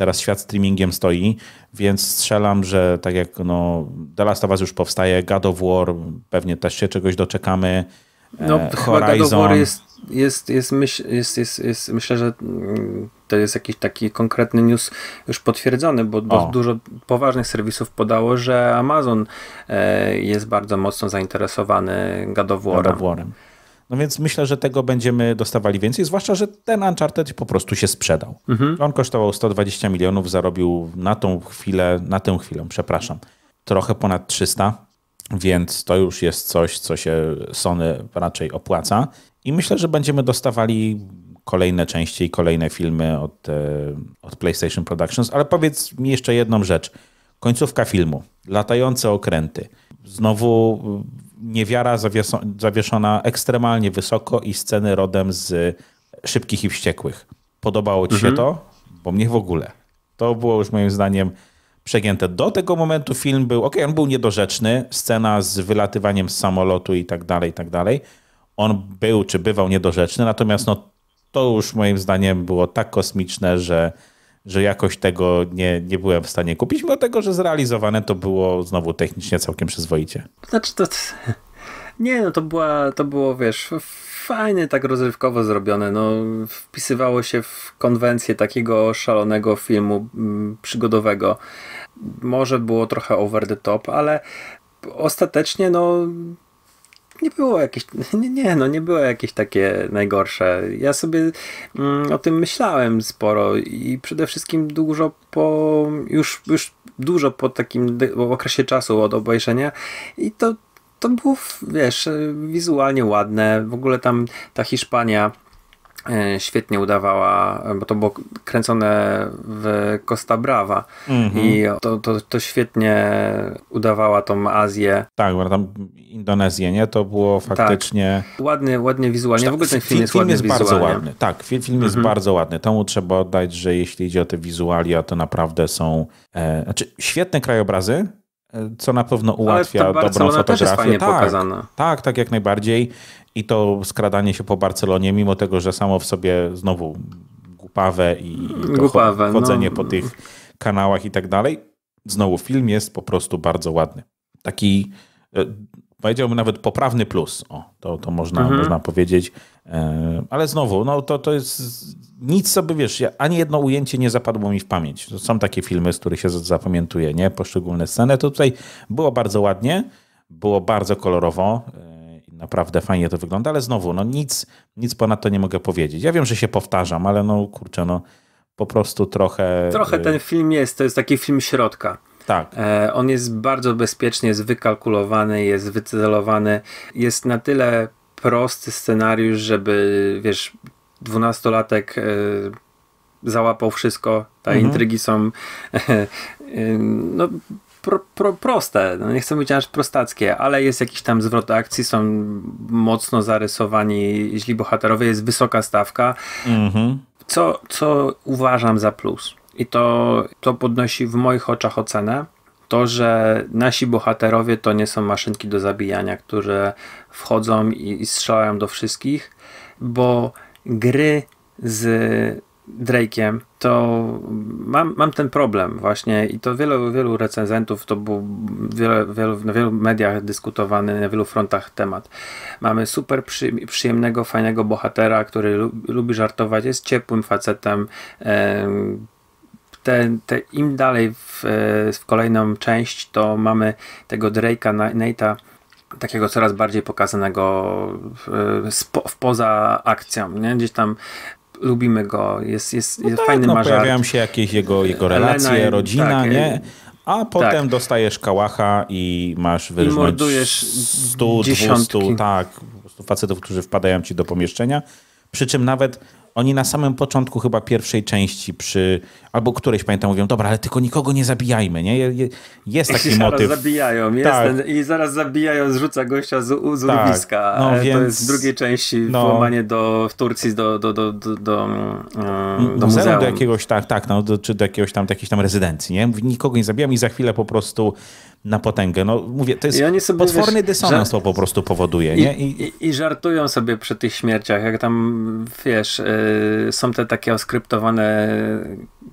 Speaker 1: teraz świat streamingiem stoi, więc strzelam, że tak jak no, The Last of Us już powstaje, God of War, pewnie też się czegoś doczekamy. E, no, e, Gadow God jest,
Speaker 2: jest, jest, myśl, jest, jest, jest, myślę, że mm, to jest jakiś taki konkretny news już potwierdzony, bo, bo dużo poważnych serwisów podało, że Amazon e, jest bardzo mocno zainteresowany God of God of Warem. No więc
Speaker 1: myślę, że tego będziemy dostawali więcej, zwłaszcza, że ten Uncharted po prostu się sprzedał. Mhm. On kosztował 120 milionów, zarobił na tą chwilę, na tę chwilę, przepraszam, trochę ponad 300, więc to już jest coś, co się Sony raczej opłaca. I myślę, że będziemy dostawali kolejne części i kolejne filmy od, e, od PlayStation Productions, ale powiedz mi jeszcze jedną rzecz. Końcówka filmu, latające okręty, znowu niewiara zawieszona ekstremalnie wysoko i sceny rodem z szybkich i wściekłych. Podobało ci mhm. się to? Bo mnie w ogóle. To było już moim zdaniem przegięte. Do tego momentu film był, ok, on był niedorzeczny, scena z wylatywaniem z samolotu i tak dalej, i tak dalej. On był czy bywał niedorzeczny, natomiast no, to już moim zdaniem było tak kosmiczne, że że jakoś tego nie, nie byłem w stanie kupić, mimo tego, że zrealizowane to było znowu technicznie całkiem przyzwoicie.
Speaker 2: Znaczy to... Nie, no to, była, to było, wiesz, fajnie tak rozrywkowo zrobione. No, wpisywało się w konwencję takiego szalonego filmu mm, przygodowego. Może było trochę over the top, ale ostatecznie no nie było jakieś, nie, nie, no nie było jakieś takie najgorsze. Ja sobie mm, o tym myślałem sporo i przede wszystkim dużo po, już, już dużo po takim okresie czasu od obejrzenia i to to było, wiesz, wizualnie ładne. W ogóle tam ta Hiszpania, E, świetnie udawała, bo to było kręcone w Costa Brava mm -hmm. i to, to, to świetnie udawała tą Azję. Tak, bo tam Indonezję, nie? To było tak. faktycznie... Tak. Ładny, ładnie wizualnie, znaczy, w ogóle ten film, jest film jest, bardzo ładny.
Speaker 1: Tak, film, film jest mm -hmm. bardzo ładny. Temu trzeba oddać, że jeśli idzie o te wizualia, to naprawdę są e, znaczy świetne krajobrazy, e, co na pewno ułatwia dobrą fotografię. tak, pokazane. tak, tak, jak najbardziej. I to skradanie się po Barcelonie, mimo tego, że samo w sobie znowu głupawe i głupawe, no. chodzenie no. po tych kanałach i tak dalej, znowu film jest po prostu bardzo ładny. Taki e, powiedziałbym nawet poprawny plus, o, to, to można, mhm. można powiedzieć. E, ale znowu, no to, to jest nic sobie, wiesz, ani jedno ujęcie nie zapadło mi w pamięć. Są takie filmy, z których się zapamiętuje, nie? Poszczególne sceny. To tutaj było bardzo ładnie, było bardzo kolorowo. E, naprawdę fajnie to wygląda, ale znowu, no nic, nic ponad to nie mogę powiedzieć. Ja wiem, że się powtarzam, ale no kurczę, no po prostu trochę... Trochę y, ten
Speaker 2: film jest, to jest taki film środka. Tak. E, on jest bardzo bezpiecznie, jest wykalkulowany, jest wycelowany, jest na tyle prosty scenariusz, żeby, wiesz, dwunastolatek... E, załapał wszystko. Te mhm. intrygi są. <laughs> E, no, pro, pro, proste, no nie chcę być aż prostackie, ale jest jakiś tam zwrot akcji, są mocno zarysowani źli bohaterowie, jest wysoka stawka, mhm. co, co uważam za plus. I to, to podnosi w moich oczach ocenę to, że nasi bohaterowie to nie są maszynki do zabijania, które wchodzą i, i strzelają do wszystkich, bo gry z Drake'iem, to mam, mam ten problem właśnie i to wielu, wielu recenzentów, to był wielu, na wielu mediach dyskutowany, na wielu frontach temat. Mamy super przy, przyjemnego, fajnego bohatera, który lubi, lubi żartować, jest ciepłym facetem, e, te, te, im dalej w, e, w, kolejną część, to mamy tego Drake'a, Nate'a takiego coraz bardziej pokazanego w, e, w, poza akcją, nie? gdzieś tam lubimy go, jest, jest, no jest tak, fajny no, marzec. Pojawiają się
Speaker 1: jakieś jego, jego relacje, Elena, rodzina, tak, nie? E,
Speaker 2: A tak. potem tak. dostajesz kałacha i
Speaker 1: masz wyrżnąć 100, dziesiątki. 200, tak, facetów, którzy wpadają ci do pomieszczenia. Przy czym nawet oni na samym początku chyba pierwszej części przy, albo którejś pamiętam mówią, dobra, ale tylko nikogo nie zabijajmy, nie? Jest taki I zaraz motyw.
Speaker 2: zabijają, jest tak. ten, i zaraz zabijają, zrzuca gościa z, z tak. urwiska. No, e, to więc... jest w drugiej części no. włamanie do, w Turcji do, do, do, do, do, um, muzeum. Do jakiegoś, tak, tak, no,
Speaker 1: do, czy do jakiegoś tam, do jakiejś tam rezydencji, nie? Nikogo nie zabijam i za chwilę po prostu na potęgę. No
Speaker 2: mówię, to jest potworny dysonans
Speaker 1: to po prostu powoduje. I, nie?
Speaker 2: I, i, I, żartują sobie przy tych śmierciach, jak tam, wiesz, y, są te takie oskryptowane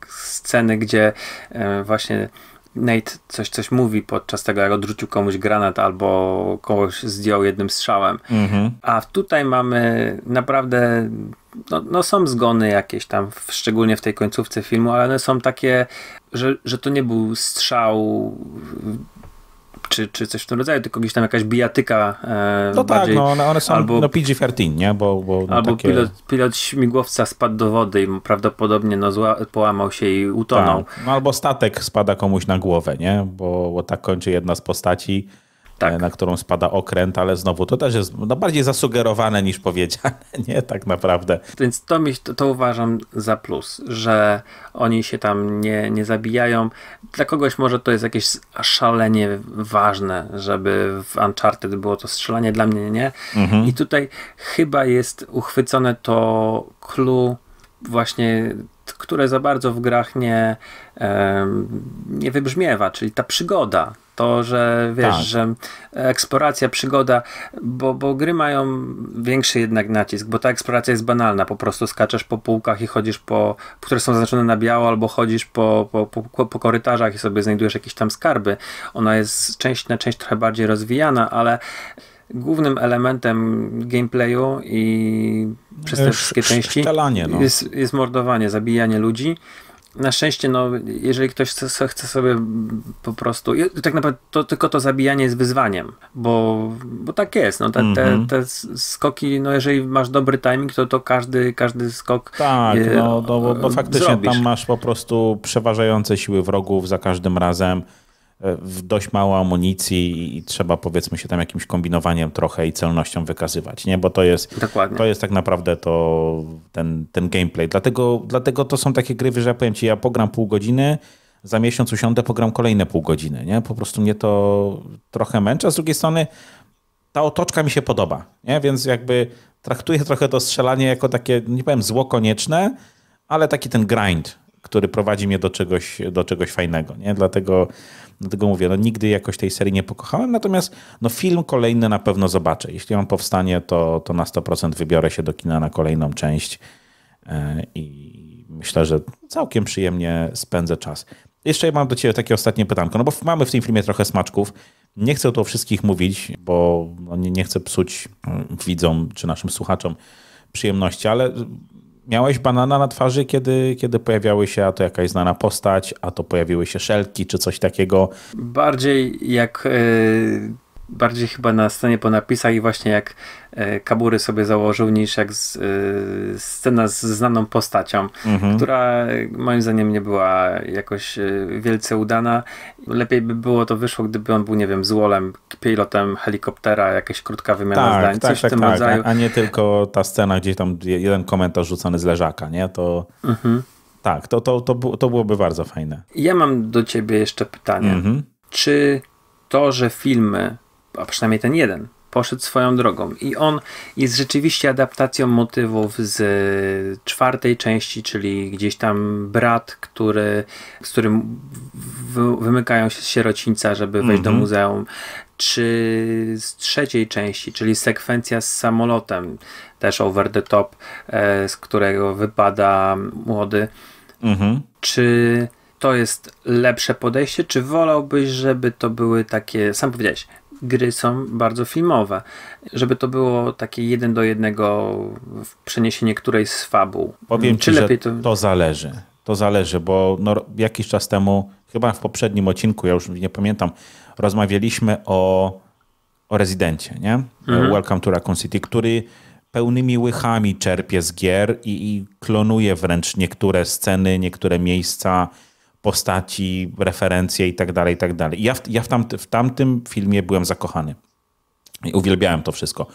Speaker 2: sceny, gdzie y, właśnie Nate coś, coś mówi podczas tego, jak odrzucił komuś granat albo kogoś zdjął jednym strzałem. Mhm. A tutaj mamy naprawdę no, no, są zgony jakieś tam, szczególnie w tej końcówce filmu, ale one są takie, że, że to nie był strzał czy, czy coś w tym rodzaju, tylko gdzieś tam jakaś bijatyka. E, no tak, bardziej, tak, no one, one są albo, no
Speaker 1: PG-13, nie? Bo, bo no albo takie... pilot,
Speaker 2: pilot śmigłowca spadł do wody i prawdopodobnie no, zła, połamał się i utonął. Tak.
Speaker 1: No, albo statek spada komuś na głowę, nie? Bo, bo tak kończy jedna z postaci tak. E, na którą spada okręt, ale znowu to też jest no, bardziej zasugerowane niż powiedziane, <laughs> nie tak naprawdę.
Speaker 2: Więc to, mi, to, to uważam za plus, że oni się tam nie, nie zabijają. Dla kogoś może to jest jakieś szalenie ważne, żeby w Uncharted było to strzelanie, dla mnie nie. Mhm. I tutaj chyba jest uchwycone to clue właśnie które za bardzo w grach nie, nie wybrzmiewa, czyli ta przygoda, to, że wiesz, tak. że eksploracja, przygoda, bo, bo gry mają większy jednak nacisk, bo ta eksploracja jest banalna, po prostu skaczesz po półkach i chodzisz po, które są zaznaczone na biało, albo chodzisz po, po, po, po korytarzach i sobie znajdujesz jakieś tam skarby. Ona jest część na część trochę bardziej rozwijana, ale głównym elementem gameplayu i przez te wszystkie części no. jest, jest mordowanie, zabijanie ludzi na szczęście, no, jeżeli ktoś chce, chce sobie po prostu. Tak naprawdę to, tylko to zabijanie jest wyzwaniem, bo, bo tak jest. No, te, mm -hmm. te, mhm. te, skoki, no, jeżeli masz dobry timing, to, to każdy, każdy skok. Tak, je, no, no, faktycznie zrobisz. tam
Speaker 1: masz po prostu przeważające siły wrogów za każdym razem w dość mało amunicji i trzeba powiedzmy się tam jakimś kombinowaniem trochę i celnością wykazywać, nie? Bo to jest, to jest tak naprawdę to ten, ten gameplay. Dlatego, dlatego to są takie gry, że ja powiem ci, ja pogram pół godziny, za miesiąc usiądę, pogram kolejne pół godziny, nie? Po prostu mnie to trochę męczy, a z drugiej strony ta otoczka mi się podoba, nie? Więc jakby traktuję trochę to strzelanie jako takie, nie powiem zło konieczne, ale taki ten grind, który prowadzi mnie do czegoś, do czegoś fajnego. Nie? Dlatego, dlatego mówię, no nigdy jakoś tej serii nie pokochałem, natomiast no film kolejny na pewno zobaczę. Jeśli on powstanie, to, to na 100% wybiorę się do kina na kolejną część e, i myślę, że całkiem przyjemnie spędzę czas. Jeszcze mam do Ciebie takie ostatnie pytanko, no bo mamy w tym filmie trochę smaczków. Nie chcę tu o wszystkich mówić, bo no, nie chcę psuć mm, widzom czy naszym słuchaczom przyjemności, ale miałeś banana na twarzy, kiedy, kiedy pojawiały się a to jakaś znana postać, a to pojawiły się szelki czy coś takiego?
Speaker 2: Bardziej jak. Yy bardziej chyba na scenie po napisach i właśnie jak e, Kabury sobie założył, niż jak z, e, scena z znaną postacią, mhm. która e, moim zdaniem nie była jakoś e, wielce udana. Lepiej by było to wyszło, gdyby on był, nie wiem, złolem, pilotem helikoptera, jakaś krótka wymiana tak, zdań, tak, coś tak, w tym tak, rodzaju. A,
Speaker 1: nie tylko ta scena, gdzieś tam jeden komentarz rzucony z leżaka, nie? To... Mhm. Tak, to, to, to, to byłoby bardzo fajne.
Speaker 2: Ja mam do ciebie jeszcze pytanie. Mhm. Czy to, że filmy a przynajmniej ten jeden, poszedł swoją drogą. I on jest rzeczywiście adaptacją motywów z e, czwartej części, czyli gdzieś tam brat, który, z którym wymykają się z sierocińca, żeby wejść mm -hmm. do mhm. muzeum, czy z trzeciej części, czyli sekwencja z samolotem, też over the top, e, z którego wypada młody. Mm -hmm. Czy to jest lepsze podejście, czy wolałbyś, żeby to były takie, sam powiedziałeś, gry są bardzo filmowe. Żeby to było takie jeden do jednego przeniesienie którejś z fabuł. Powiem Czy ci, lepiej to... to zależy.
Speaker 1: To zależy, bo no, jakiś czas temu, chyba w poprzednim odcinku, ja już nie pamiętam, rozmawialiśmy o, o rezydencie, nie? Mhm. Welcome to Raccoon City, który pełnymi łychami czerpie z gier i, i klonuje wręcz niektóre sceny, niektóre miejsca, postaci, referencje i tak dalej, i tak dalej. Ja, w, ja w, tamty, w tamtym filmie byłem zakochany. I uwielbiałem to wszystko.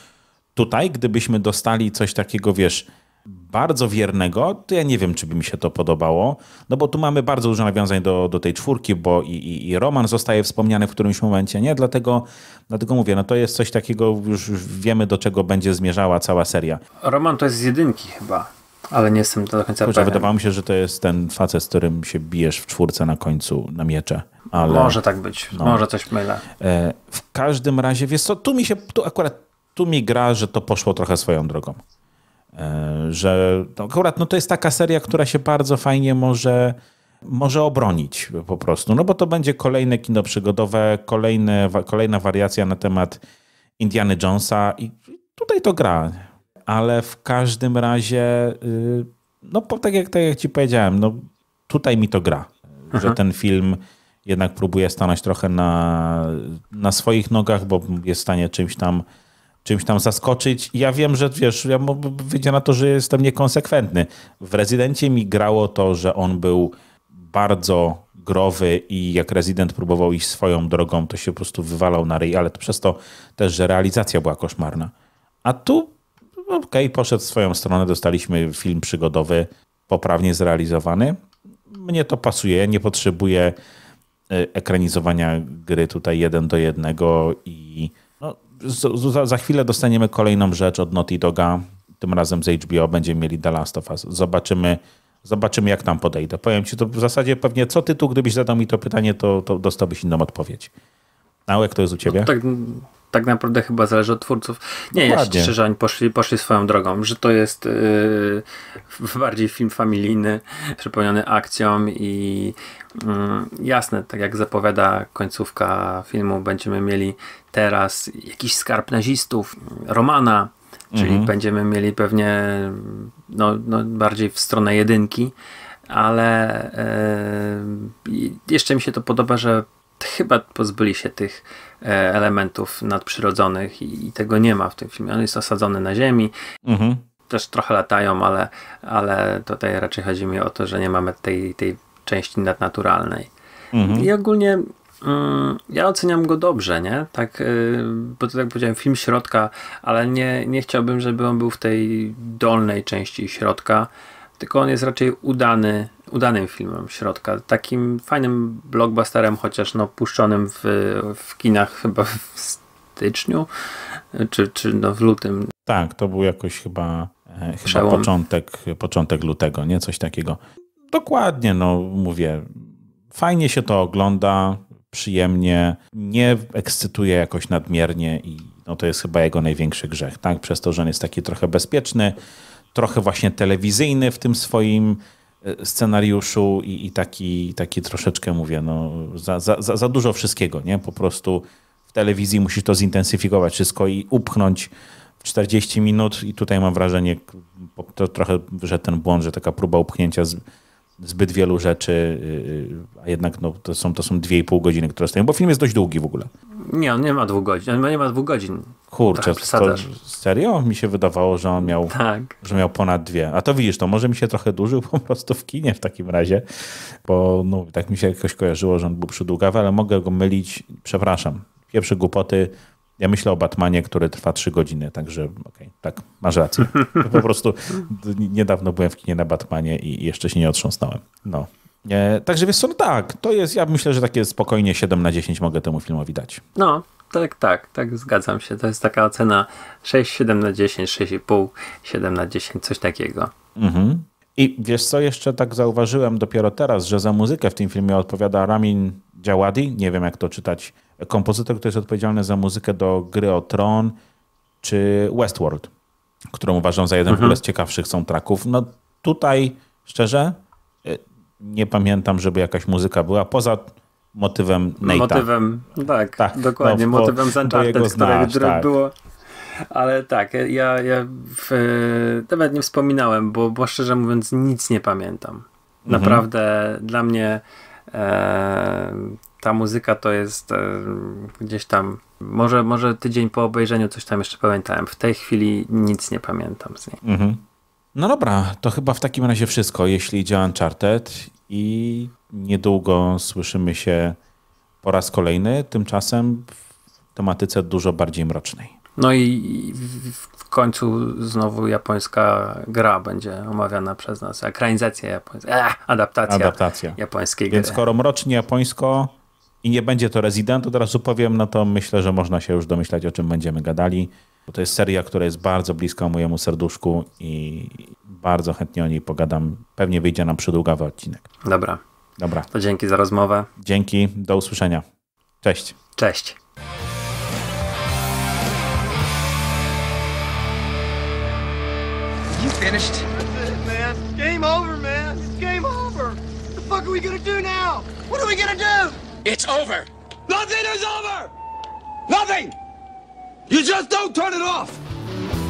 Speaker 1: Tutaj, gdybyśmy dostali coś takiego, wiesz, bardzo wiernego, to ja nie wiem, czy by mi się to podobało, no bo tu mamy bardzo dużo nawiązań do, do tej czwórki, bo i, i, i Roman zostaje wspomniany w którymś momencie, nie? Dlatego, dlatego mówię, no to jest coś takiego, już wiemy, do czego będzie zmierzała cała seria.
Speaker 2: Roman to jest z jedynki chyba
Speaker 1: ale nie jestem do końca pewien. Wydawało mi się, że to jest ten facet, z którym się bijesz w czwórce na końcu na miecze. Ale... Może tak być, no. może coś mylę. E, w każdym razie, wiesz co, tu mi się, tu akurat tu mi gra, że to poszło trochę swoją drogą. E, że akurat no, to jest taka seria, która się bardzo fajnie może może obronić po prostu, no bo to będzie kolejne kino przygodowe, kolejne, kolejna wariacja na temat Indiana Jonesa i tutaj to gra ale w każdym razie, y, no tak jak, tak jak ci powiedziałem, no tutaj mi to gra, Aha. że mhm. ten film jednak próbuje stanąć trochę na, na swoich nogach, bo jest w stanie czymś tam, czymś tam zaskoczyć. Ja wiem, że wiesz, ja wyjdzie na to, że jestem niekonsekwentny. W Rezydencie mi grało to, że on był bardzo growy i jak rezydent próbował iść swoją drogą, to się po prostu wywalał na ryj, ale to przez to też, że realizacja była koszmarna. A tu no, okej, okay, poszedł swoją stronę, dostaliśmy film przygodowy, poprawnie zrealizowany. Mnie to pasuje, nie potrzebuję e, ekranizowania gry tutaj jeden do jednego i no, za, za, chwilę dostaniemy kolejną rzecz od Naughty Doga, tym razem z HBO będziemy mieli The Last of Us. Zobaczymy, zobaczymy jak tam podejdę. Powiem ci, to w zasadzie pewnie co tytuł, gdybyś zadał mi to pytanie, to, to dostałbyś inną odpowiedź. Nałek, to jest u ciebie? No, tak,
Speaker 2: tak naprawdę chyba zależy od twórców. Nie, Dokładnie. ja się cieszę, że oni poszli, poszli swoją drogą, że to jest yy, bardziej film familijny, przepełniony akcją i yy, jasne, tak jak zapowiada końcówka filmu, będziemy mieli teraz jakiś skarb nazistów, Romana, czyli mhm. będziemy mieli pewnie no, no, bardziej w stronę jedynki, ale yy, jeszcze mi się to podoba, że chyba pozbyli się tych e, elementów nadprzyrodzonych i, i, tego nie ma w tym filmie. On jest osadzony na ziemi. Mhm. Też trochę latają, ale, ale tutaj raczej chodzi mi o to, że nie mamy tej, tej części nadnaturalnej. Mhm. I ogólnie mm, ja oceniam go dobrze, nie? Tak, yy, bo to tak powiedziałem, film środka, ale nie, nie chciałbym, żeby on był w tej dolnej części środka, tylko on jest raczej udany udanym filmem środka. Takim fajnym blockbusterem, chociaż no puszczonym w, w kinach chyba w styczniu, czy, czy no w lutym. Tak, to był jakoś chyba, e, chyba
Speaker 1: początek, początek lutego, nie? Coś takiego. Dokładnie, no mówię, fajnie się to ogląda, przyjemnie, nie ekscytuje jakoś nadmiernie i no to jest chyba jego największy grzech, tak? Przez to, że on jest taki trochę bezpieczny, trochę właśnie telewizyjny w tym swoim E, scenariuszu i, i taki, taki troszeczkę mówię, no, za, za, za dużo wszystkiego, nie? Po prostu w telewizji musisz to zintensyfikować wszystko i upchnąć w 40 minut i tutaj mam wrażenie to trochę, że ten błąd, że taka próba upchnięcia z, zbyt wielu rzeczy, y, y, a jednak no, to, są, to są dwie i pół godziny, które stoją, bo film jest dość długi w ogóle.
Speaker 2: Nie, on nie ma dwóch godzin. Nie ma dwóch godzin.
Speaker 1: Kurczę, tak, to, serio? Mi się wydawało, że on miał, tak. że miał ponad dwie. A to widzisz, to może mi się trochę dłużył po prostu w kinie w takim razie, bo no, tak mi się jakoś kojarzyło, że on był przydługawy, ale mogę go mylić. Przepraszam. Pierwsze głupoty, ja myślę o Batmanie, który trwa 3 godziny, także okay, tak, masz rację. Po prostu niedawno byłem w kinie na Batmanie i jeszcze się nie otrząsnąłem. No. E, także wiesz co, no tak, to jest, ja myślę, że takie spokojnie 7 na 10 mogę temu filmowi dać.
Speaker 2: No, tak, tak, tak, zgadzam się. To jest taka ocena 6, 7 na 10, 6,5, 7 na 10, coś takiego. Mhm. I wiesz co, jeszcze tak zauważyłem dopiero teraz,
Speaker 1: że za muzykę w tym filmie odpowiada Ramin Djawadi, nie wiem jak to czytać kompozytor, który jest odpowiedzialny za muzykę do gry o Tron czy Westworld, którą uważam za jeden mhm. w ogóle z ciekawszych soundtracków. No tutaj szczerze y, nie pamiętam, żeby jakaś muzyka była poza motywem Nate'a. Motywem,
Speaker 2: tak, tak dokładnie, no, motywem z Uncharted, które, które tak. było... Ale tak, ja, ja w, nawet nie wspominałem, bo, bo szczerze mówiąc nic nie pamiętam. Mhm. Naprawdę mhm. dla mnie e, ta muzyka to jest e, gdzieś tam, może, może tydzień po obejrzeniu coś tam jeszcze pamiętałem. W tej chwili nic nie pamiętam z niej.
Speaker 1: Mhm. No dobra, to chyba w takim razie wszystko, jeśli idzie Uncharted i niedługo słyszymy się po raz kolejny, tymczasem w tematyce dużo bardziej mrocznej.
Speaker 2: No i w końcu znowu japońska gra będzie omawiana przez nas. Ekranizacja japońska, adaptacja, adaptacja
Speaker 1: japońskiej Więc gry. Więc skoro mrocznie japońsko, i nie będzie to rezydent. od razu powiem, no to myślę, że można się już domyślać, o czym będziemy gadali, bo to jest seria, która jest bardzo bliska mojemu serduszku i bardzo chętnie o niej pogadam. Pewnie wyjdzie nam przydługawy odcinek. Dobra. Dobra. To dzięki za rozmowę. Dzięki, do usłyszenia. Cześć. Cześć.
Speaker 2: You finished? That's it, man. game over, man. It's game over. What the fuck are we gonna do now? What are we gonna do? It's over. Nothing is over! Nothing! You just don't turn it off!